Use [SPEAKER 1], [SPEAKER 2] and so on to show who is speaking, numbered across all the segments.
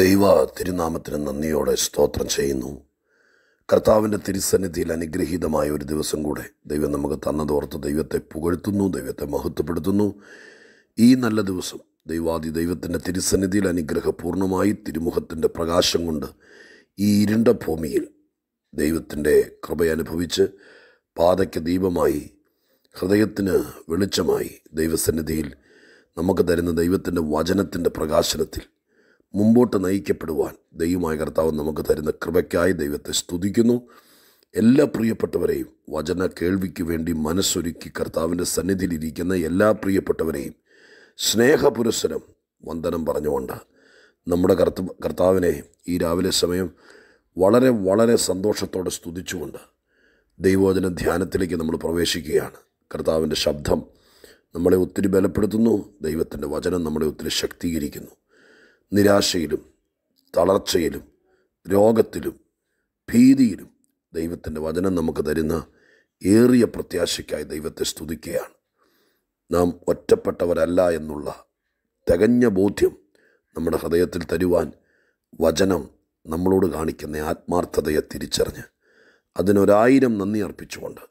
[SPEAKER 1] ദൈവ തിരുനാമത്തിന് നന്ദിയോടെ സ്തോത്രം ചെയ്യുന്നു കർത്താവിൻ്റെ തിരുസന്നിധിയിൽ അനുഗ്രഹീതമായ ഒരു ദിവസം കൂടെ ദൈവം നമുക്ക് തന്നതോർത്ത് ദൈവത്തെ പുകഴ്ത്തുന്നു ദൈവത്തെ മഹത്വപ്പെടുത്തുന്നു ഈ നല്ല ദിവസം ദൈവാദി ദൈവത്തിൻ്റെ തിരുസന്നിധിയിൽ അനുഗ്രഹപൂർണമായി തിരുമുഖത്തിൻ്റെ പ്രകാശം കൊണ്ട് ഈ ഇരുണ്ട ഭൂമിയിൽ ദൈവത്തിൻ്റെ കൃപയനുഭവിച്ച് പാതയ്ക്ക് ദീപമായി ഹൃദയത്തിന് വെളിച്ചമായി ദൈവസന്നിധിയിൽ നമുക്ക് തരുന്ന ദൈവത്തിൻ്റെ വചനത്തിൻ്റെ പ്രകാശനത്തിൽ മുമ്പോട്ട് നയിക്കപ്പെടുവാൻ ദൈവമായ കർത്താവ് നമുക്ക് തരുന്ന കൃപയ്ക്കായി ദൈവത്തെ സ്തുതിക്കുന്നു എല്ലാ പ്രിയപ്പെട്ടവരെയും വചന കേൾവിക്ക് വേണ്ടി മനസ്സൊരുക്കി കർത്താവിൻ്റെ സന്നിധിയിലിരിക്കുന്ന എല്ലാ പ്രിയപ്പെട്ടവരെയും സ്നേഹപുരസ്സരം വന്ദനം പറഞ്ഞുകൊണ്ട് നമ്മുടെ കർത്ത കർത്താവിനെ ഈ രാവിലെ സമയം വളരെ വളരെ സന്തോഷത്തോടെ സ്തുതിച്ചുകൊണ്ട് ദൈവവചന ധ്യാനത്തിലേക്ക് നമ്മൾ പ്രവേശിക്കുകയാണ് കർത്താവിൻ്റെ ശബ്ദം നമ്മളെ ഒത്തിരി ബലപ്പെടുത്തുന്നു ദൈവത്തിൻ്റെ വചനം നമ്മളെ ഒത്തിരി ശക്തീകരിക്കുന്നു നിരാശയിലും തളർച്ചയിലും രോഗത്തിലും ഭീതിയിലും ദൈവത്തിൻ്റെ വചനം നമുക്ക് തരുന്ന ഏറിയ പ്രത്യാശയ്ക്കായി ദൈവത്തെ സ്തുതിക്കുകയാണ് നാം ഒറ്റപ്പെട്ടവരല്ല എന്നുള്ള തികഞ്ഞ ബോധ്യം നമ്മുടെ ഹൃദയത്തിൽ തരുവാൻ വചനം നമ്മളോട് കാണിക്കുന്ന ആത്മാർത്ഥതയെ തിരിച്ചറിഞ്ഞ് അതിനൊരായിരം നന്ദി അർപ്പിച്ചുകൊണ്ട്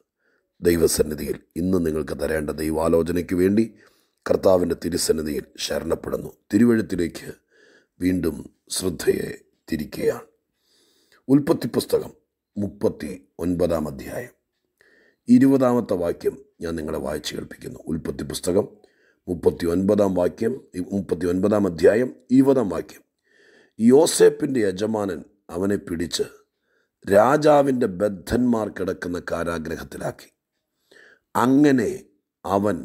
[SPEAKER 1] ദൈവസന്നിധിയിൽ ഇന്ന് നിങ്ങൾക്ക് തരേണ്ട ദൈവാലോചനയ്ക്ക് വേണ്ടി കർത്താവിൻ്റെ തിരുസന്നിധിയിൽ ശരണപ്പെടുന്നു തിരുവഴുത്തിലേക്ക് വീണ്ടും ശ്രദ്ധയെ തിരിക്കുകയാണ് ഉൽപ്പത്തി പുസ്തകം മുപ്പത്തി ഒൻപതാം അധ്യായം ഇരുപതാമത്തെ വാക്യം ഞാൻ നിങ്ങളെ വായിച്ചു കേൾപ്പിക്കുന്നു ഉൽപ്പത്തി പുസ്തകം മുപ്പത്തി ഒൻപതാം വാക്യം മുപ്പത്തി ഒൻപതാം അധ്യായം ഇരുപതാം വാക്യം യോസേപ്പിൻ്റെ യജമാനൻ അവനെ പിടിച്ച് രാജാവിൻ്റെ ബദ്ധന്മാർ കിടക്കുന്ന കാരാഗ്രഹത്തിലാക്കി അങ്ങനെ അവൻ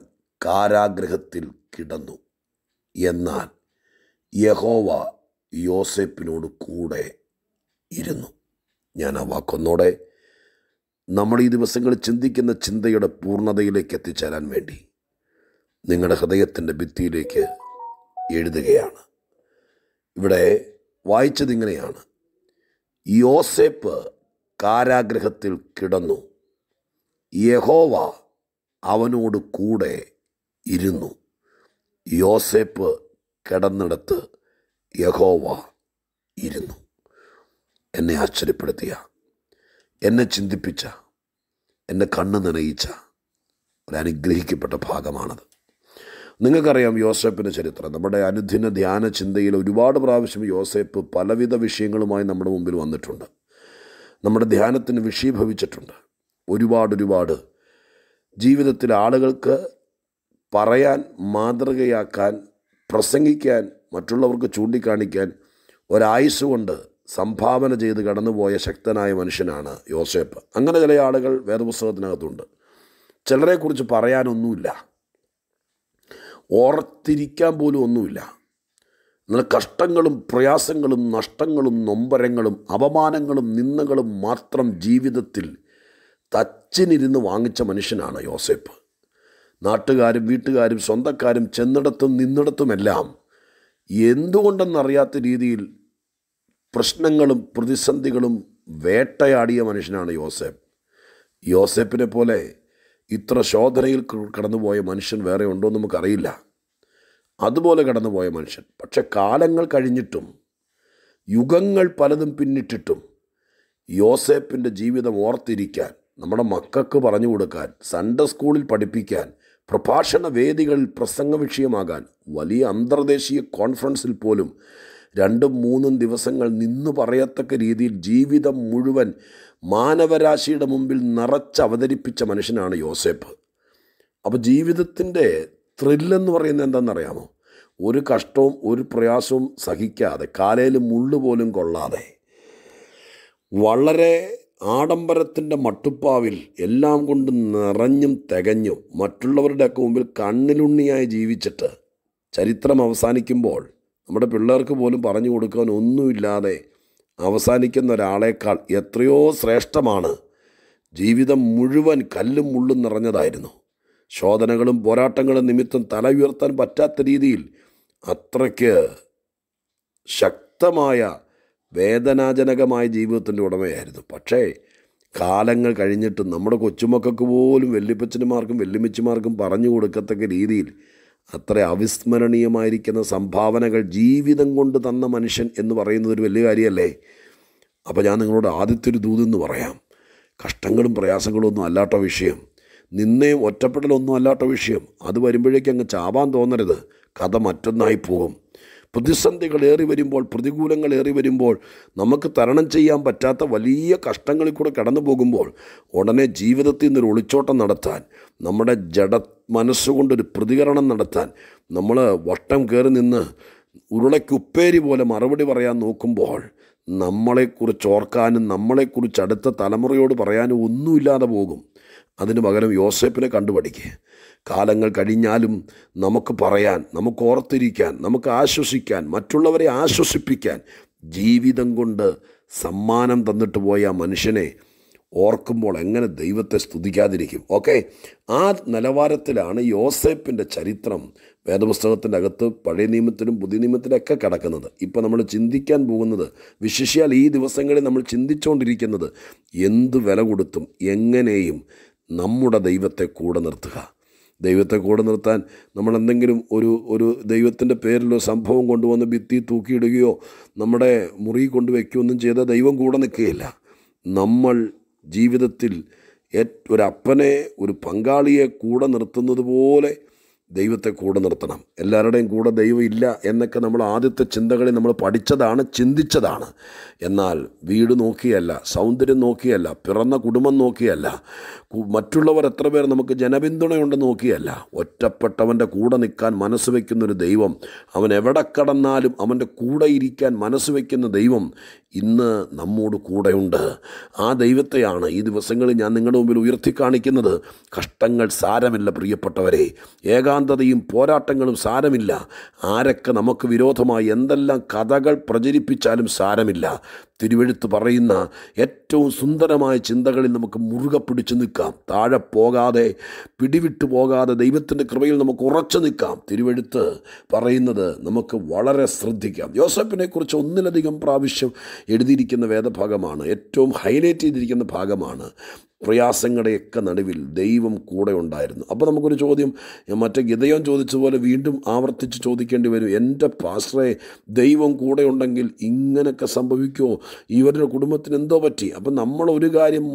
[SPEAKER 1] കാരാഗ്രഹത്തിൽ കിടന്നു എന്നാൽ യഹോവ യോസെപ്പിനോട് കൂടെ ഇരുന്നു ഞാൻ ആ വാക്കൊന്നോടെ നമ്മൾ ഈ ദിവസങ്ങളിൽ ചിന്തിക്കുന്ന ചിന്തയുടെ പൂർണ്ണതയിലേക്ക് എത്തിച്ചേരാൻ വേണ്ടി നിങ്ങളുടെ ഹൃദയത്തിൻ്റെ ഭിത്തിയിലേക്ക് എഴുതുകയാണ് ഇവിടെ വായിച്ചതിങ്ങനെയാണ് യോസേപ്പ് കാരാഗ്രഹത്തിൽ കിടന്നു യഹോവ അവനോട് കൂടെ ഇരുന്നു യോസേപ്പ് കിടന്നിടത്ത് യഹോവ ഇരുന്നു എന്നെ ആശ്ചര്യപ്പെടുത്തിയ എന്നെ ചിന്തിപ്പിച്ച എന്നെ കണ്ണ് നനയിച്ച ഒരനുഗ്രഹിക്കപ്പെട്ട ഭാഗമാണത് നിങ്ങൾക്കറിയാം യോസേപ്പിൻ്റെ ചരിത്രം നമ്മുടെ അനുദിന ധ്യാന ചിന്തയിൽ ഒരുപാട് പ്രാവശ്യം യോസേപ്പ് പലവിധ വിഷയങ്ങളുമായി നമ്മുടെ മുമ്പിൽ വന്നിട്ടുണ്ട് നമ്മുടെ ധ്യാനത്തിന് വിഷീഭവിച്ചിട്ടുണ്ട് ഒരുപാട് ഒരുപാട് ജീവിതത്തിൽ ആളുകൾക്ക് പറയാൻ മാതൃകയാക്കാൻ പ്രസംഗിക്കാൻ മറ്റുള്ളവർക്ക് ചൂണ്ടിക്കാണിക്കാൻ ഒരായുസ്സുകൊണ്ട് സംഭാവന ചെയ്ത് കടന്നുപോയ ശക്തനായ മനുഷ്യനാണ് യോസേപ്പ് അങ്ങനെ ചില ആളുകൾ വേദപുസ്തകത്തിനകത്തുണ്ട് ചിലരെക്കുറിച്ച് പറയാനൊന്നുമില്ല ഓർത്തിരിക്കാൻ പോലും ഒന്നുമില്ല എന്നാൽ കഷ്ടങ്ങളും പ്രയാസങ്ങളും നഷ്ടങ്ങളും നൊമ്പരങ്ങളും അപമാനങ്ങളും നിന്ദകളും മാത്രം ജീവിതത്തിൽ തച്ചിനിരുന്ന് വാങ്ങിച്ച മനുഷ്യനാണ് യോസേപ്പ് നാട്ടുകാരും വീട്ടുകാരും സ്വന്തക്കാരും ചെന്നിടത്തും നിന്നിടത്തുമെല്ലാം എന്തുകൊണ്ടെന്നറിയാത്ത രീതിയിൽ പ്രശ്നങ്ങളും പ്രതിസന്ധികളും വേട്ടയാടിയ മനുഷ്യനാണ് യോസെഫ് യോസെഫിനെ പോലെ ഇത്ര ശോധനയിൽ കടന്നുപോയ മനുഷ്യൻ വേറെ ഉണ്ടോ എന്ന് നമുക്കറിയില്ല അതുപോലെ കടന്നുപോയ മനുഷ്യൻ പക്ഷെ കാലങ്ങൾ കഴിഞ്ഞിട്ടും യുഗങ്ങൾ പലതും പിന്നിട്ടിട്ടും യോസെഫിൻ്റെ ജീവിതം ഓർത്തിരിക്കാൻ നമ്മുടെ മക്കൾക്ക് പറഞ്ഞു കൊടുക്കാൻ സൺഡേ സ്കൂളിൽ പഠിപ്പിക്കാൻ പ്രഭാഷണ വേദികളിൽ പ്രസംഗ വിഷയമാകാൻ വലിയ അന്തർദേശീയ കോൺഫറൻസിൽ പോലും രണ്ടും മൂന്നും ദിവസങ്ങൾ നിന്നു പറയത്തക്ക രീതിയിൽ ജീവിതം മുഴുവൻ മാനവരാശിയുടെ മുമ്പിൽ നിറച്ച് അവതരിപ്പിച്ച മനുഷ്യനാണ് യോസെപ്പ് അപ്പോൾ ജീവിതത്തിൻ്റെ ത്രില്ലെന്ന് പറയുന്നത് എന്താണെന്നറിയാമോ ഒരു കഷ്ടവും ഒരു പ്രയാസവും സഹിക്കാതെ കാലയിൽ മുള്ളു പോലും കൊള്ളാതെ വളരെ ആഡംബരത്തിൻ്റെ മട്ടുപ്പാവിൽ എല്ലാം കൊണ്ട് നിറഞ്ഞും തികഞ്ഞും മറ്റുള്ളവരുടെയൊക്കെ മുമ്പിൽ കണ്ണിലുണ്ണിയായി ജീവിച്ചിട്ട് ചരിത്രം അവസാനിക്കുമ്പോൾ നമ്മുടെ പിള്ളേർക്ക് പോലും പറഞ്ഞു കൊടുക്കാൻ ഒന്നുമില്ലാതെ അവസാനിക്കുന്ന ഒരാളേക്കാൾ എത്രയോ ശ്രേഷ്ഠമാണ് ജീവിതം മുഴുവൻ കല്ലും മുള്ളും നിറഞ്ഞതായിരുന്നു ശോധനകളും പോരാട്ടങ്ങളും നിമിത്തം തല ഉയർത്താൻ പറ്റാത്ത രീതിയിൽ അത്രയ്ക്ക് ശക്തമായ വേദനാജനകമായ ജീവിതത്തിൻ്റെ ഉടമയായിരുന്നു പക്ഷേ കാലങ്ങൾ കഴിഞ്ഞിട്ട് നമ്മുടെ കൊച്ചുമക്കൾക്ക് പോലും വെല്ലുപ്പച്ചനുമാർക്കും വെല്ലുമിച്ചുമാർക്കും പറഞ്ഞു കൊടുക്കത്തക്ക രീതിയിൽ അത്ര അവിസ്മരണീയമായിരിക്കുന്ന സംഭാവനകൾ ജീവിതം കൊണ്ട് തന്ന മനുഷ്യൻ എന്ന് പറയുന്നത് ഒരു വലിയ കാര്യമല്ലേ അപ്പോൾ ഞാൻ നിങ്ങളോട് ആദ്യത്തെ ഒരു ദൂതെന്ന് പറയാം കഷ്ടങ്ങളും പ്രയാസങ്ങളും ഒന്നും അല്ലാത്ത വിഷയം നിന്നെയും ഒറ്റപ്പെടലൊന്നും അല്ലാത്ത വിഷയം അത് വരുമ്പോഴേക്കും അങ്ങ് ചാവാൻ തോന്നരുത് കഥ മറ്റൊന്നായി പോകും പ്രതിസന്ധികൾ ഏറി വരുമ്പോൾ പ്രതികൂലങ്ങൾ ഏറി വരുമ്പോൾ നമുക്ക് തരണം ചെയ്യാൻ പറ്റാത്ത വലിയ കഷ്ടങ്ങളിൽ കൂടെ കടന്നു പോകുമ്പോൾ ഉടനെ ജീവിതത്തിൽ നിന്നൊരു ഒളിച്ചോട്ടം നടത്താൻ നമ്മുടെ ജഡ മനസ്സുകൊണ്ടൊരു പ്രതികരണം നടത്താൻ നമ്മൾ വട്ടം കയറി നിന്ന് ഉരുളയ്ക്കുപ്പേരി പോലെ മറുപടി പറയാൻ നോക്കുമ്പോൾ നമ്മളെക്കുറിച്ച് ഓർക്കാനും നമ്മളെക്കുറിച്ച് അടുത്ത തലമുറയോട് പറയാനും ഒന്നുമില്ലാതെ പോകും അതിന് പകരം യോസേപ്പിനെ കണ്ടുപഠിക്കുക കാലങ്ങൾ കഴിഞ്ഞാലും നമുക്ക് പറയാൻ നമുക്ക് ഓർത്തിരിക്കാൻ നമുക്ക് ആശ്വസിക്കാൻ മറ്റുള്ളവരെ ആശ്വസിപ്പിക്കാൻ ജീവിതം കൊണ്ട് സമ്മാനം തന്നിട്ട് പോയ മനുഷ്യനെ ഓർക്കുമ്പോൾ എങ്ങനെ ദൈവത്തെ സ്തുതിക്കാതിരിക്കും ഓക്കെ ആ നിലവാരത്തിലാണ് യോസേപ്പിൻ്റെ ചരിത്രം വേദപുസ്തകത്തിൻ്റെ അകത്ത് പഴയ നിയമത്തിലും പുതിയ നിയമത്തിലൊക്കെ കിടക്കുന്നത് ഇപ്പോൾ നമ്മൾ ചിന്തിക്കാൻ പോകുന്നത് വിശേഷിയാൽ ഈ ദിവസങ്ങളിൽ നമ്മൾ ചിന്തിച്ചുകൊണ്ടിരിക്കുന്നത് എന്ത് വില കൊടുത്തും എങ്ങനെയും നമ്മുടെ ദൈവത്തെ കൂടെ നിർത്തുക ദൈവത്തെ കൂടെ നിർത്താൻ നമ്മൾ എന്തെങ്കിലും ഒരു ഒരു ദൈവത്തിൻ്റെ പേരിലോ സംഭവം കൊണ്ടുവന്ന് ഭിത്തി തൂക്കിയിടുകയോ നമ്മുടെ മുറി കൊണ്ട് വയ്ക്കുകയൊന്നും ചെയ്ത ദൈവം കൂടെ നിൽക്കുകയില്ല നമ്മൾ ജീവിതത്തിൽ ഒരപ്പനെ ഒരു പങ്കാളിയെ കൂടെ നിർത്തുന്നത് പോലെ ദൈവത്തെ കൂടെ നിർത്തണം എല്ലാവരുടെയും കൂടെ ദൈവം ഇല്ല എന്നൊക്കെ നമ്മൾ ആദ്യത്തെ ചിന്തകളിൽ നമ്മൾ പഠിച്ചതാണ് ചിന്തിച്ചതാണ് എന്നാൽ വീട് നോക്കിയല്ല സൗന്ദര്യം നോക്കിയല്ല പിറന്ന കുടുംബം നോക്കിയല്ല മറ്റുള്ളവർ എത്ര പേർ നമുക്ക് ജനപിന്തുണയുണ്ട് നോക്കിയല്ല ഒറ്റപ്പെട്ടവൻ്റെ കൂടെ നിൽക്കാൻ മനസ്സ് വയ്ക്കുന്നൊരു ദൈവം അവൻ എവിടെ കടന്നാലും അവൻ്റെ കൂടെ ഇരിക്കാൻ മനസ്സ് വയ്ക്കുന്ന ദൈവം ഇന്ന് നമ്മോട് കൂടെയുണ്ട് ആ ദൈവത്തെയാണ് ഈ ദിവസങ്ങളിൽ ഞാൻ നിങ്ങളുടെ മുമ്പിൽ ഉയർത്തി കാണിക്കുന്നത് കഷ്ടങ്ങൾ സാരമില്ല പ്രിയപ്പെട്ടവരെ ഏകാന്തതയും പോരാട്ടങ്ങളും സാരമില്ല ആരൊക്കെ നമുക്ക് വിരോധമായി എന്തെല്ലാം കഥകൾ പ്രചരിപ്പിച്ചാലും സാരമില്ല തിരുവെഴുത്ത് പറയുന്ന ഏറ്റവും സുന്ദരമായ ചിന്തകളിൽ നമുക്ക് മുറുകെ പിടിച്ചു നിൽക്കാം താഴെ പോകാതെ പിടിവിട്ടു പോകാതെ ദൈവത്തിൻ്റെ കൃപയിൽ നമുക്ക് ഉറച്ചു നിൽക്കാം തിരുവെഴുത്ത് പറയുന്നത് നമുക്ക് വളരെ ശ്രദ്ധിക്കാം യോസഫിനെക്കുറിച്ച് ഒന്നിലധികം പ്രാവശ്യം എഴുതിയിരിക്കുന്ന വേദഭാഗമാണ് ഏറ്റവും ഹൈലൈറ്റ് ചെയ്തിരിക്കുന്ന ഭാഗമാണ് പ്രയാസങ്ങളുടെയൊക്കെ നടുവിൽ ദൈവം കൂടെ ഉണ്ടായിരുന്നു അപ്പോൾ നമുക്കൊരു ചോദ്യം മറ്റേ ഗിതയോൻ ചോദിച്ചതുപോലെ വീണ്ടും ആവർത്തിച്ച് ചോദിക്കേണ്ടി വരും എൻ്റെ പാസ്റ്ററെ ദൈവം കൂടെ ഉണ്ടെങ്കിൽ ഇങ്ങനെയൊക്കെ സംഭവിക്കുമോ ഇവരുടെ കുടുംബത്തിന് എന്തോ പറ്റി അപ്പം നമ്മൾ ഒരു കാര്യം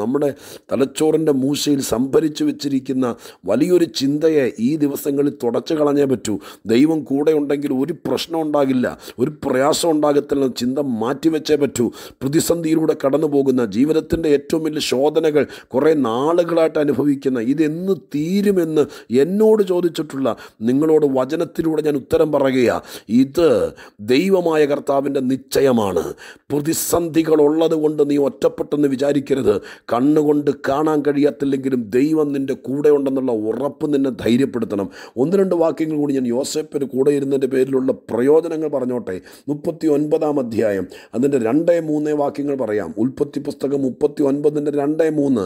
[SPEAKER 1] നമ്മുടെ തലച്ചോറിൻ്റെ മൂശയിൽ സംഭരിച്ചു വെച്ചിരിക്കുന്ന വലിയൊരു ചിന്തയെ ഈ ദിവസങ്ങളിൽ തുടച്ചു കളഞ്ഞേ പറ്റൂ ദൈവം കൂടെ ഉണ്ടെങ്കിൽ ഒരു പ്രശ്നം ഉണ്ടാകില്ല ഒരു പ്രയാസം ഉണ്ടാകത്തില്ല ചിന്ത മാറ്റിവെച്ചേ പറ്റൂ പ്രതിസന്ധിയിലൂടെ കടന്നു പോകുന്ന ജീവിതത്തിൻ്റെ ഏറ്റവും വലിയ ശോധന വേദനകൾ കുറേ നാളുകളായിട്ട് അനുഭവിക്കുന്ന ഇതെന്ന് തീരുമെന്ന് എന്നോട് ചോദിച്ചിട്ടുള്ള നിങ്ങളോട് വചനത്തിലൂടെ ഞാൻ ഉത്തരം പറയുകയാണ് ഇത് ദൈവമായ കർത്താവിൻ്റെ നിശ്ചയമാണ് പ്രതിസന്ധികളുള്ളത് കൊണ്ട് നീ ഒറ്റപ്പെട്ടെന്ന് വിചാരിക്കരുത് കണ്ണുകൊണ്ട് കാണാൻ കഴിയാത്തില്ലെങ്കിലും ദൈവം നിൻ്റെ കൂടെ ഉണ്ടെന്നുള്ള ഉറപ്പ് നിന്നെ ധൈര്യപ്പെടുത്തണം ഒന്ന് രണ്ട് വാക്യങ്ങൾ കൂടി ഞാൻ യോസെപ്പിന് കൂടെ ഇരുന്നതിൻ്റെ പേരിലുള്ള പ്രയോജനങ്ങൾ പറഞ്ഞോട്ടെ മുപ്പത്തി ഒൻപതാം അധ്യായം അതിൻ്റെ രണ്ടേ മൂന്നേ വാക്യങ്ങൾ പറയാം ഉൽപ്പത്തി പുസ്തകം മുപ്പത്തി ഒൻപതിൻ്റെ രണ്ടേ മൂന്ന്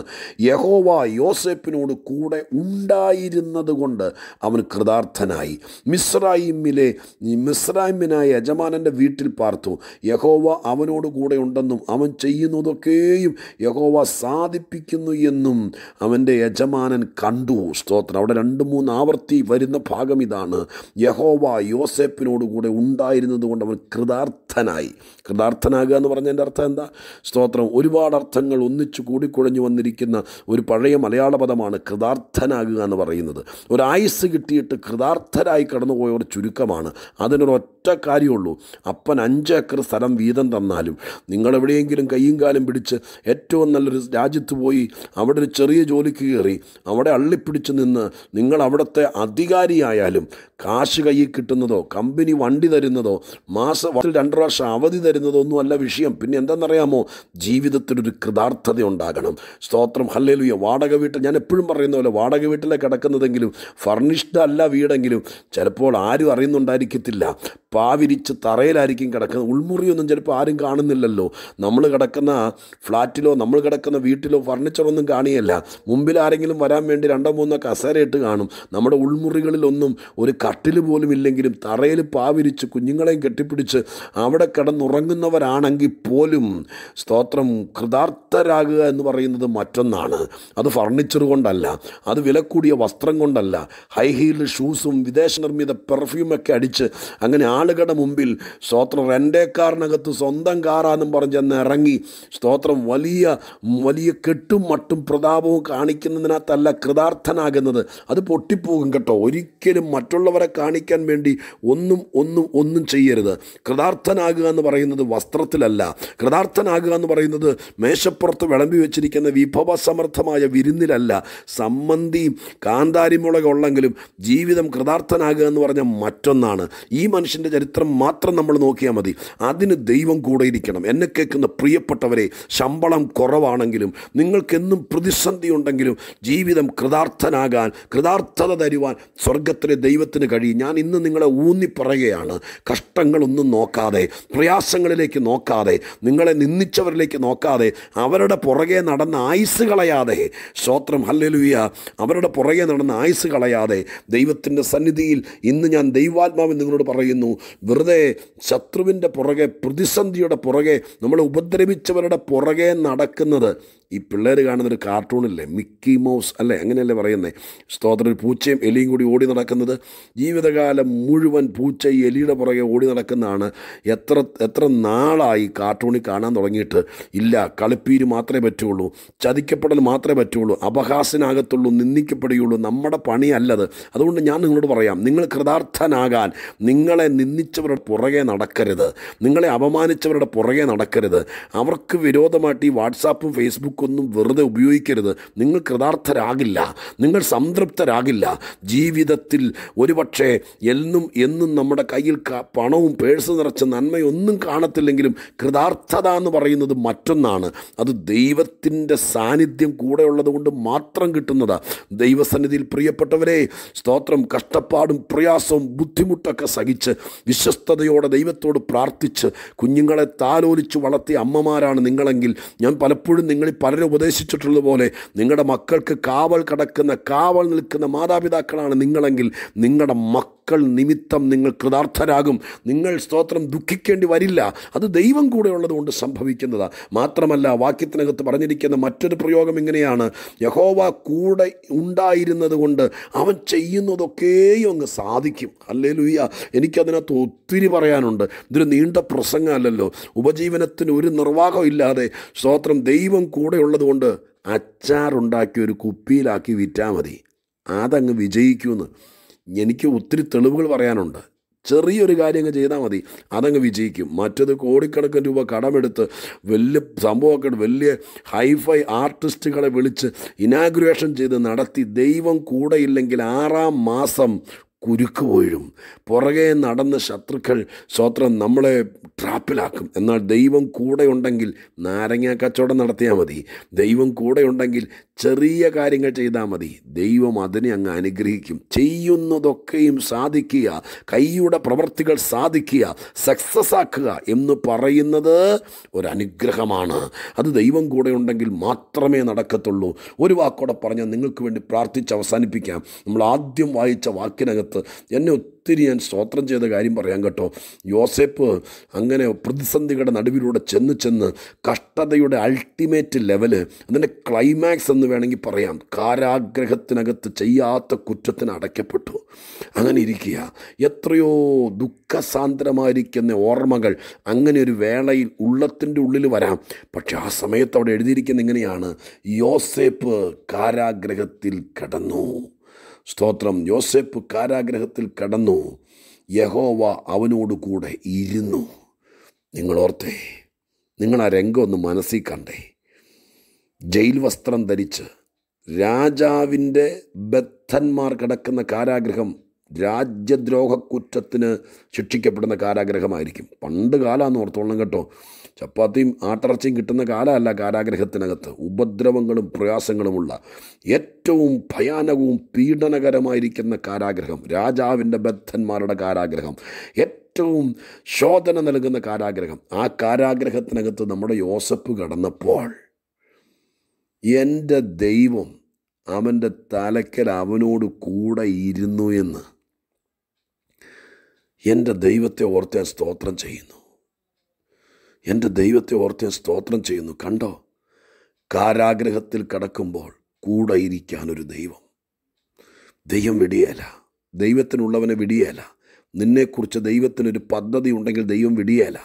[SPEAKER 1] യഹോവ യോസെപ്പിനോട് കൂടെ ഉണ്ടായിരുന്നത് കൊണ്ട് അവൻ കൃതാർത്ഥനായി മിസ്രൈമിലെ മിസ്രൈമിനായ യജമാനൻ്റെ വീട്ടിൽ പാർത്തു യഹോവ അവനോട് കൂടെ ഉണ്ടെന്നും അവൻ ചെയ്യുന്നതൊക്കെയും യഹോവ സാധിപ്പിക്കുന്നു എന്നും അവൻ്റെ യജമാനൻ കണ്ടു സ്തോത്രം അവിടെ രണ്ട് മൂന്ന് ആവർത്തി വരുന്ന ഭാഗം ഇതാണ് യഹോവ യോസെപ്പിനോട് കൂടെ ഉണ്ടായിരുന്നത് കൊണ്ട് അവൻ കൃതാർത്ഥനായി കൃതാർത്ഥനാകുക എന്ന് പറഞ്ഞതിൻ്റെ അർത്ഥം എന്താ സ്തോത്രം ഒരുപാട് അർത്ഥങ്ങൾ ഒന്നിച്ചു കൂടിക്കുഴഞ്ഞു പറഞ്ഞു വന്നിരിക്കുന്ന ഒരു പഴയ മലയാള പദമാണ് കൃതാർത്ഥനാകുക എന്ന് പറയുന്നത് ഒരായുസ് കിട്ടിയിട്ട് കൃതാർത്ഥരായി ഒരു ചുരുക്കമാണ് അതിനൊരു ഒറ്റ കാര്യമുള്ളൂ അപ്പൻ അഞ്ച് ഏക്കർ സ്ഥലം വീതം തന്നാലും നിങ്ങളെവിടെയെങ്കിലും കൈയും കാലും പിടിച്ച് ഏറ്റവും നല്ലൊരു രാജ്യത്ത് പോയി അവിടെ ഒരു ചെറിയ ജോലിക്ക് കയറി അവിടെ അള്ളിപ്പിടിച്ച് നിന്ന് നിങ്ങൾ അവിടുത്തെ അധികാരിയായാലും കാശ് കയ്യിൽ കിട്ടുന്നതോ കമ്പനി വണ്ടി തരുന്നതോ മാസം രണ്ട് പ്രാവശ്യം അവധി തരുന്നതോ ഒന്നുമല്ല വിഷയം പിന്നെ എന്താണെന്നറിയാമോ ജീവിതത്തിലൊരു കൃതാർത്ഥത ഉണ്ടാകണം സ്തോത്രം ഹല്ലേലൂയ വാടക വീട്ടിൽ ഞാൻ എപ്പോഴും പറയുന്ന പോലെ വാടക വീട്ടിലെ കിടക്കുന്നതെങ്കിലും ഫർണിഷ്ഡ് അല്ല വീടെങ്കിലും ചിലപ്പോൾ ആരും അറിയുന്നുണ്ടായിരിക്കത്തില്ല പാവിരിച്ച് തറയിലായിരിക്കും കിടക്കുന്നത് ഉൾമുറിയൊന്നും ചിലപ്പോൾ ആരും കാണുന്നില്ലല്ലോ നമ്മൾ കിടക്കുന്ന ഫ്ലാറ്റിലോ നമ്മൾ കിടക്കുന്ന വീട്ടിലോ ഫർണിച്ചറൊന്നും കാണിയല്ല മുമ്പിൽ ആരെങ്കിലും വരാൻ വേണ്ടി രണ്ടോ മൂന്നോ കസേരയിട്ട് കാണും നമ്മുടെ ഉൾമുറികളിലൊന്നും ഒരു കട്ടിൽ പോലും ഇല്ലെങ്കിലും തറയിൽ പാവിരിച്ച് കുഞ്ഞുങ്ങളെയും കെട്ടിപ്പിടിച്ച് അവിടെ കിടന്നുറങ്ങുന്നവരാണെങ്കിൽ പോലും സ്തോത്രം കൃതാർത്ഥരാകുക എന്ന് പറയുന്നത് മറ്റൊന്നാണ് അത് ഫർണിച്ചർ കൊണ്ടല്ല അത് വില കൂടിയ വസ്ത്രം കൊണ്ടല്ല ഹൈ ഹീൽഡ് ഷൂസും വിദേശ നിർമ്മിത പെർഫ്യൂമൊക്കെ അടിച്ച് അങ്ങനെ ആ ആളുകളുടെ മുമ്പിൽ സ്തോത്രം റെൻഡേക്കാറിനകത്ത് സ്വന്തം കാറാന്നും ചെന്ന് ഇറങ്ങി സ്തോത്രം വലിയ വലിയ കെട്ടും മട്ടും പ്രതാപവും കാണിക്കുന്നതിനകത്തല്ല കൃതാർത്ഥനാകുന്നത് അത് പൊട്ടിപ്പോകും കേട്ടോ ഒരിക്കലും മറ്റുള്ളവരെ കാണിക്കാൻ വേണ്ടി ഒന്നും ഒന്നും ഒന്നും ചെയ്യരുത് കൃതാർത്ഥനാകുക എന്ന് പറയുന്നത് വസ്ത്രത്തിലല്ല കൃതാർത്ഥനാകുക എന്ന് പറയുന്നത് മേശപ്പുറത്ത് വിളമ്പി വെച്ചിരിക്കുന്ന വിഭവസമർത്ഥമായ വിരുന്നിലല്ല സമ്മന്തിയും കാന്താരിമുളകുള്ളെങ്കിലും ജീവിതം കൃതാർത്ഥനാകുക എന്ന് പറഞ്ഞ മറ്റൊന്നാണ് ഈ മനുഷ്യൻ്റെ ചരിത്രം മാത്രം നമ്മൾ നോക്കിയാൽ മതി അതിന് ദൈവം കൂടെ ഇരിക്കണം എന്നെ കേൾക്കുന്ന പ്രിയപ്പെട്ടവരെ ശമ്പളം കുറവാണെങ്കിലും നിങ്ങൾക്കെന്നും പ്രതിസന്ധി ഉണ്ടെങ്കിലും ജീവിതം കൃതാർത്ഥനാകാൻ കൃതാർത്ഥത തരുവാൻ സ്വർഗത്തിലെ ദൈവത്തിന് കഴിയും ഞാൻ ഇന്ന് നിങ്ങളെ ഊന്നി പറയുകയാണ് കഷ്ടങ്ങളൊന്നും നോക്കാതെ പ്രയാസങ്ങളിലേക്ക് നോക്കാതെ നിങ്ങളെ നിന്ദിച്ചവരിലേക്ക് നോക്കാതെ അവരുടെ പുറകെ നടന്ന ആയുസ് കളയാതെ സ്തോത്രം ഹല്ലലുയ അവരുടെ പുറകെ നടന്ന ആയുസ് കളയാതെ ദൈവത്തിൻ്റെ സന്നിധിയിൽ ഇന്ന് ഞാൻ ദൈവാത്മാവ് നിങ്ങളോട് പറയുന്നു വെറുതെ ശത്രുവിൻ്റെ പുറകെ പ്രതിസന്ധിയുടെ പുറകെ നമ്മളെ ഉപദ്രവിച്ചവരുടെ പുറകെ നടക്കുന്നത് ഈ പിള്ളേർ കാണുന്നൊരു കാർട്ടൂണില്ലേ മിക്കി മൗസ് അല്ലേ അങ്ങനെയല്ലേ പറയുന്നത് സ്തോത്രം പൂച്ചയും എലിയും കൂടി ഓടി നടക്കുന്നത് ജീവിതകാലം മുഴുവൻ പൂച്ച ഈ എലിയുടെ പുറകെ ഓടി നടക്കുന്നതാണ് എത്ര എത്ര നാളായി കാർട്ടൂണിൽ കാണാൻ തുടങ്ങിയിട്ട് ഇല്ല കളിപ്പീര് മാത്രമേ പറ്റുകയുള്ളൂ ചതിക്കപ്പെടൽ മാത്രമേ പറ്റുകയുള്ളൂ അപഹാസനാകത്തുള്ളൂ നിന്ദിക്കപ്പെടുകയുള്ളൂ നമ്മുടെ പണിയല്ലത് അതുകൊണ്ട് ഞാൻ നിങ്ങളോട് പറയാം നിങ്ങൾ കൃതാർത്ഥനാകാൻ നിങ്ങളെ നിന്ദിച്ചവരുടെ പുറകെ നടക്കരുത് നിങ്ങളെ അപമാനിച്ചവരുടെ പുറകെ നടക്കരുത് അവർക്ക് വിരോധമായിട്ട് ഈ വാട്സാപ്പും ഫേസ്ബുക്കും ഒന്നും വെറുതെ ഉപയോഗിക്കരുത് നിങ്ങൾ കൃതാർത്ഥരാകില്ല നിങ്ങൾ സംതൃപ്തരാകില്ല ജീവിതത്തിൽ ഒരുപക്ഷെ എന്നും എന്നും നമ്മുടെ കയ്യിൽ പണവും പേഴ്സ് നിറച്ച നന്മയൊന്നും കാണത്തില്ലെങ്കിലും കൃതാർത്ഥത എന്ന് പറയുന്നത് മറ്റൊന്നാണ് അത് ദൈവത്തിൻ്റെ സാന്നിധ്യം കൂടെ ഉള്ളതുകൊണ്ട് മാത്രം കിട്ടുന്നതാണ് ദൈവസന്നിധിയിൽ പ്രിയപ്പെട്ടവരെ സ്തോത്രം കഷ്ടപ്പാടും പ്രയാസവും ബുദ്ധിമുട്ടൊക്കെ സഹിച്ച് വിശ്വസ്തയോടെ ദൈവത്തോട് പ്രാർത്ഥിച്ച് കുഞ്ഞുങ്ങളെ താലോലിച്ച് വളർത്തിയ അമ്മമാരാണ് നിങ്ങളെങ്കിൽ ഞാൻ പലപ്പോഴും നിങ്ങളിൽ പല പലരും ഉപദേശിച്ചിട്ടുള്ളതുപോലെ നിങ്ങളുടെ മക്കൾക്ക് കാവൽ കടക്കുന്ന കാവൽ നിൽക്കുന്ന മാതാപിതാക്കളാണ് നിങ്ങളെങ്കിൽ നിങ്ങളുടെ മക്കൾ മക്കൾ നിമിത്തം നിങ്ങൾ കൃതാർത്ഥരാകും നിങ്ങൾ സ്തോത്രം ദുഃഖിക്കേണ്ടി വരില്ല അത് ദൈവം കൂടെ ഉള്ളതുകൊണ്ട് സംഭവിക്കുന്നതാണ് മാത്രമല്ല വാക്യത്തിനകത്ത് പറഞ്ഞിരിക്കുന്ന മറ്റൊരു പ്രയോഗം ഇങ്ങനെയാണ് യഹോവ കൂടെ ഉണ്ടായിരുന്നത് കൊണ്ട് അവൻ ചെയ്യുന്നതൊക്കെയും അങ്ങ് സാധിക്കും അല്ലേ ലുയ്യ എനിക്കതിനകത്ത് ഒത്തിരി പറയാനുണ്ട് ഇതൊരു നീണ്ട പ്രസംഗമല്ലല്ലോ ഉപജീവനത്തിന് ഒരു നിർവാഹം ഇല്ലാതെ സ്തോത്രം ദൈവം കൂടെ ഉള്ളതുകൊണ്ട് അച്ചാറുണ്ടാക്കി ഒരു കുപ്പിയിലാക്കി വിറ്റാൽ മതി അതങ്ങ് വിജയിക്കുമെന്ന് എനിക്ക് ഒത്തിരി തെളിവുകൾ പറയാനുണ്ട് ചെറിയൊരു കാര്യം അങ്ങ് ചെയ്താൽ മതി അതങ്ങ് വിജയിക്കും മറ്റത് കോടിക്കണക്കിന് രൂപ കടമെടുത്ത് വലിയ സംഭവമൊക്കെ വലിയ ഹൈഫൈ ആർട്ടിസ്റ്റുകളെ വിളിച്ച് ഇനാഗ്രേഷൻ ചെയ്ത് നടത്തി ദൈവം കൂടെ ഇല്ലെങ്കിൽ ആറാം മാസം കുരുക്ക് പോയും പുറകെ നടന്ന ശത്രുക്കൾ സ്വത്രം നമ്മളെ ട്രാപ്പിലാക്കും എന്നാൽ ദൈവം കൂടെ ഉണ്ടെങ്കിൽ നാരങ്ങ കച്ചവടം നടത്തിയാൽ മതി ദൈവം കൂടെ ഉണ്ടെങ്കിൽ ചെറിയ കാര്യങ്ങൾ ചെയ്താൽ മതി ദൈവം അതിനെ അങ്ങ് അനുഗ്രഹിക്കും ചെയ്യുന്നതൊക്കെയും സാധിക്കുക കൈയുടെ പ്രവർത്തികൾ സാധിക്കുക സക്സസ് ആക്കുക എന്ന് പറയുന്നത് ഒരനുഗ്രഹമാണ് അത് ദൈവം കൂടെ ഉണ്ടെങ്കിൽ മാത്രമേ നടക്കത്തുള്ളൂ ഒരു വാക്കോടെ പറഞ്ഞാൽ നിങ്ങൾക്ക് വേണ്ടി പ്രാർത്ഥിച്ച് അവസാനിപ്പിക്കാം നമ്മൾ ആദ്യം വായിച്ച വാക്കിനകത്ത് എന്നെ ഒത്തിരി ഞാൻ സ്തോത്രം ചെയ്ത കാര്യം പറയാം കേട്ടോ യോസെപ്പ് അങ്ങനെ പ്രതിസന്ധികളുടെ നടുവിലൂടെ ചെന്ന് ചെന്ന് കഷ്ടതയുടെ അൾട്ടിമേറ്റ് ലെവല് അതിൻ്റെ ക്ലൈമാക്സ് എന്ന് വേണമെങ്കിൽ പറയാം കാരാഗ്രഹത്തിനകത്ത് ചെയ്യാത്ത കുറ്റത്തിന് അടയ്ക്കപ്പെട്ടു അങ്ങനെ ഇരിക്കുക എത്രയോ ദുഃഖസാന്ദ്രമായിരിക്കുന്ന ഓർമ്മകൾ അങ്ങനെ ഒരു വേളയിൽ ഉള്ളത്തിൻ്റെ ഉള്ളിൽ വരാം പക്ഷെ ആ സമയത്ത് അവിടെ എഴുതിയിരിക്കുന്ന ഇങ്ങനെയാണ് യോസേപ്പ് കാരാഗ്രഹത്തിൽ കടന്നു സ്തോത്രം യോസെപ്പ് കാരാഗ്രഹത്തിൽ കടന്നു യഹോവ അവനോട് കൂടെ ഇരുന്നു നിങ്ങൾ ഓർത്തേ നിങ്ങൾ ആ രംഗം ഒന്ന് മനസ്സിൽ കണ്ടേ ജയിൽ വസ്ത്രം ധരിച്ച് രാജാവിൻ്റെ ബദ്ധന്മാർ കിടക്കുന്ന കാരാഗ്രഹം രാജ്യദ്രോഹക്കുറ്റത്തിന് ശിക്ഷിക്കപ്പെടുന്ന കാരാഗ്രഹമായിരിക്കും പണ്ട് കാലമാണെന്ന് ഓർത്തോളണം കേട്ടോ ചപ്പാത്തിയും ആട്ടിറച്ചിയും കിട്ടുന്ന കാലമല്ല കാരാഗ്രഹത്തിനകത്ത് ഉപദ്രവങ്ങളും പ്രയാസങ്ങളുമുള്ള ഏറ്റവും ഭയാനകവും പീഡനകരമായിരിക്കുന്ന കാരാഗ്രഹം രാജാവിൻ്റെ ബദ്ധന്മാരുടെ കാരാഗ്രഹം ഏറ്റവും ശോധന നൽകുന്ന കാരാഗ്രഹം ആ കാരാഗ്രഹത്തിനകത്ത് നമ്മുടെ യോസപ്പ് കടന്നപ്പോൾ എൻ്റെ ദൈവം അവൻ്റെ തലക്കൽ അവനോട് കൂടെ ഇരുന്നു എന്ന് എൻ്റെ ദൈവത്തെ ഓർത്ത് സ്തോത്രം ചെയ്യുന്നു എൻ്റെ ദൈവത്തെ ഓർത്തെ സ്തോത്രം ചെയ്യുന്നു കണ്ടോ കാരാഗ്രഹത്തിൽ കടക്കുമ്പോൾ കൂടെ ഇരിക്കാനൊരു ദൈവം ദൈവം വിടിയേല ദൈവത്തിനുള്ളവനെ വിടിയേല നിന്നെക്കുറിച്ച് ദൈവത്തിനൊരു പദ്ധതി ഉണ്ടെങ്കിൽ ദൈവം വിടിയേല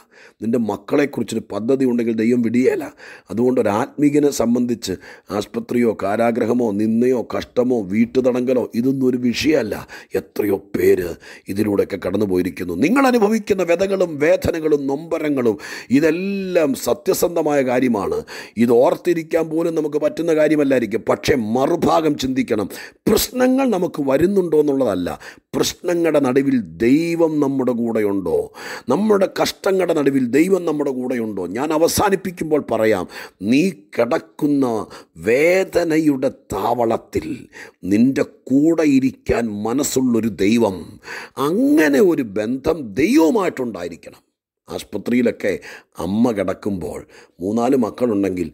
[SPEAKER 1] നിൻ്റെ മക്കളെക്കുറിച്ചൊരു പദ്ധതി ഉണ്ടെങ്കിൽ ദൈവം വിടിയേല അതുകൊണ്ട് ഒരു ആത്മീകനെ സംബന്ധിച്ച് ആസ്പത്രിയോ കാരാഗ്രഹമോ നിന്നയോ കഷ്ടമോ വീട്ടുതടങ്കലോ ഇതൊന്നും ഒരു വിഷയമല്ല എത്രയോ പേര് ഇതിലൂടെയൊക്കെ കടന്നുപോയിരിക്കുന്നു നിങ്ങൾ അനുഭവിക്കുന്ന വ്യതകളും വേദനകളും നൊമ്പരങ്ങളും ഇതെല്ലാം സത്യസന്ധമായ കാര്യമാണ് ഇത് ഓർത്തിരിക്കാൻ പോലും നമുക്ക് പറ്റുന്ന കാര്യമല്ലായിരിക്കും പക്ഷേ മറുഭാഗം ചിന്തിക്കണം പ്രശ്നങ്ങൾ നമുക്ക് വരുന്നുണ്ടോ എന്നുള്ളതല്ല പ്രശ്നങ്ങളുടെ നടുവിൽ ദൈവം നമ്മുടെ കൂടെയുണ്ടോ നമ്മുടെ കഷ്ടങ്ങളുടെ നടുവിൽ ദൈവം നമ്മുടെ കൂടെയുണ്ടോ ഞാൻ അവസാനിപ്പിക്കുമ്പോൾ പറയാം നീ കിടക്കുന്ന വേദനയുടെ താവളത്തിൽ നിൻ്റെ കൂടെ ഇരിക്കാൻ മനസ്സുള്ളൊരു ദൈവം അങ്ങനെ ഒരു ബന്ധം ദൈവമായിട്ടുണ്ടായിരിക്കണം ആശുപത്രിയിലൊക്കെ അമ്മ കിടക്കുമ്പോൾ മൂന്നാല് മക്കളുണ്ടെങ്കിൽ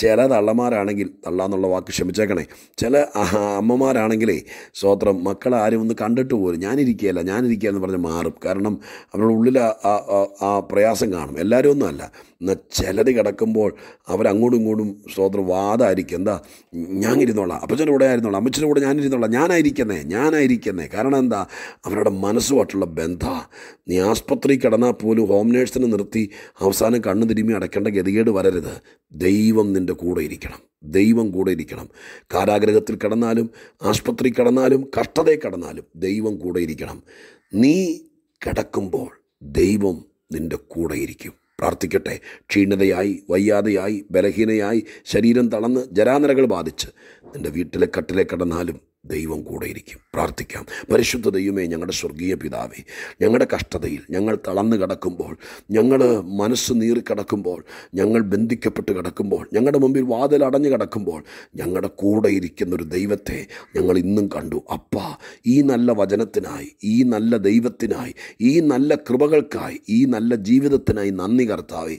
[SPEAKER 1] ചില തള്ളമാരാണെങ്കിൽ തള്ളാന്നുള്ള വാക്ക് ക്ഷമിച്ചേക്കണേ ചില അമ്മമാരാണെങ്കിലേ സ്വോത്രം മക്കളെ ആരും ഒന്ന് കണ്ടിട്ട് പോലും ഞാനിരിക്കുകയല്ല ഞാനിരിക്കുക എന്ന് പറഞ്ഞ് മാറും കാരണം അവരുടെ ഉള്ളിൽ ആ പ്രയാസം കാണും എല്ലാവരും അല്ല എന്നാൽ ചിലർ കിടക്കുമ്പോൾ അവരങ്ങോട്ടും ഇങ്ങോട്ടും സ്വോത്രം വാദമായിരിക്കും എന്താ ഞാൻ ഇരുന്നോളാം അപ്പച്ചൻ്റെ കൂടെ ആയിരുന്നോളാം അമ്മച്ചൻ്റെ കൂടെ ഞാനിരുന്നോളാം ഞാനായിരിക്കുന്നേ ഞാനായിരിക്കുന്നേ കാരണം എന്താ അവരുടെ മനസ്സുമായിട്ടുള്ള ബന്ധ നീ ആസ്പത്രി കിടന്നാൽ പോലും ഹോം നേഴ്സിനെ നിർത്തി അവസാനം കണ്ണു തിരുമ്മി അടയ്ക്കേണ്ട ഗതികേട് വരരുത് ദൈവം എൻ്റെ കൂടെ ഇരിക്കണം ദൈവം കൂടെ ഇരിക്കണം കാരാഗ്രഹത്തിൽ കടന്നാലും ആശുപത്രി കടന്നാലും കഷ്ടതയെ കടന്നാലും ദൈവം കൂടെ ഇരിക്കണം നീ കിടക്കുമ്പോൾ ദൈവം നിൻ്റെ കൂടെ ഇരിക്കും പ്രാർത്ഥിക്കട്ടെ ക്ഷീണതയായി വയ്യാതെയായി ബലഹീനയായി ശരീരം തളർന്ന് ജരാനരകൾ ബാധിച്ച് നിൻ്റെ വീട്ടിലെ കട്ടിലെ കടന്നാലും ദൈവം കൂടെയിരിക്കും പ്രാർത്ഥിക്കാം പരിശുദ്ധ ദൈവമേ ഞങ്ങളുടെ സ്വർഗീയ പിതാവേ ഞങ്ങളുടെ കഷ്ടതയിൽ ഞങ്ങൾ തളർന്നു കിടക്കുമ്പോൾ ഞങ്ങൾ മനസ്സ് നീറിക്കിടക്കുമ്പോൾ ഞങ്ങൾ ബന്ധിക്കപ്പെട്ട് കിടക്കുമ്പോൾ ഞങ്ങളുടെ മുമ്പിൽ വാതിൽ അടഞ്ഞു കിടക്കുമ്പോൾ ഞങ്ങളുടെ കൂടെ ഇരിക്കുന്ന ഒരു ദൈവത്തെ ഞങ്ങൾ ഇന്നും കണ്ടു അപ്പ ഈ നല്ല വചനത്തിനായി ഈ നല്ല ദൈവത്തിനായി ഈ നല്ല കൃപകൾക്കായി ഈ നല്ല ജീവിതത്തിനായി നന്ദി കർത്താവേ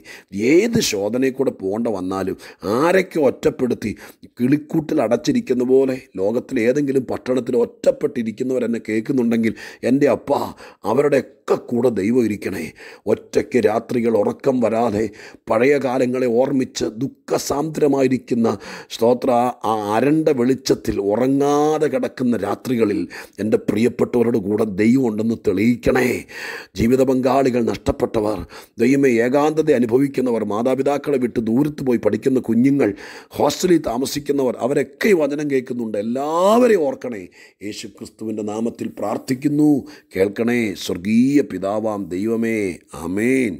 [SPEAKER 1] ഏത് ശോധനയിൽ കൂടെ പോകേണ്ട വന്നാലും ആരൊക്കെ ഒറ്റപ്പെടുത്തി കിളിക്കൂട്ടിൽ അടച്ചിരിക്കുന്ന പോലെ ലോകത്തിൽ ഏതെങ്കിലും ഗ്രാമത്തിലും പട്ടണത്തിലും എന്നെ കേൾക്കുന്നുണ്ടെങ്കിൽ എൻ്റെ അപ്പ അവരുടെ ഒക്കെ കൂടെ ദൈവം ഇരിക്കണേ ഒറ്റയ്ക്ക് രാത്രികൾ ഉറക്കം വരാതെ പഴയ കാലങ്ങളെ ഓർമ്മിച്ച് ദുഃഖസാന്ദ്രമായിരിക്കുന്ന സ്തോത്ര ആ അരണ്ട വെളിച്ചത്തിൽ ഉറങ്ങാതെ കിടക്കുന്ന രാത്രികളിൽ എൻ്റെ പ്രിയപ്പെട്ടവരുടെ കൂടെ ദൈവം ഉണ്ടെന്ന് തെളിയിക്കണേ ജീവിത പങ്കാളികൾ നഷ്ടപ്പെട്ടവർ ദൈവമേ ഏകാന്തത അനുഭവിക്കുന്നവർ മാതാപിതാക്കളെ വിട്ട് ദൂരത്ത് പോയി പഠിക്കുന്ന കുഞ്ഞുങ്ങൾ ഹോസ്റ്റലിൽ താമസിക്കുന്നവർ അവരൊക്കെ വചനം കേൾക്കുന്നുണ്ട് എല്ലാവരെയും ഓർക്കണേ യേശു ക്രിസ്തുവിൻ്റെ നാമത്തിൽ പ്രാർത്ഥിക്കുന്നു കേൾക്കണേ സ്വർഗീയ പിതാവാം ദൈവമേ അമേൻ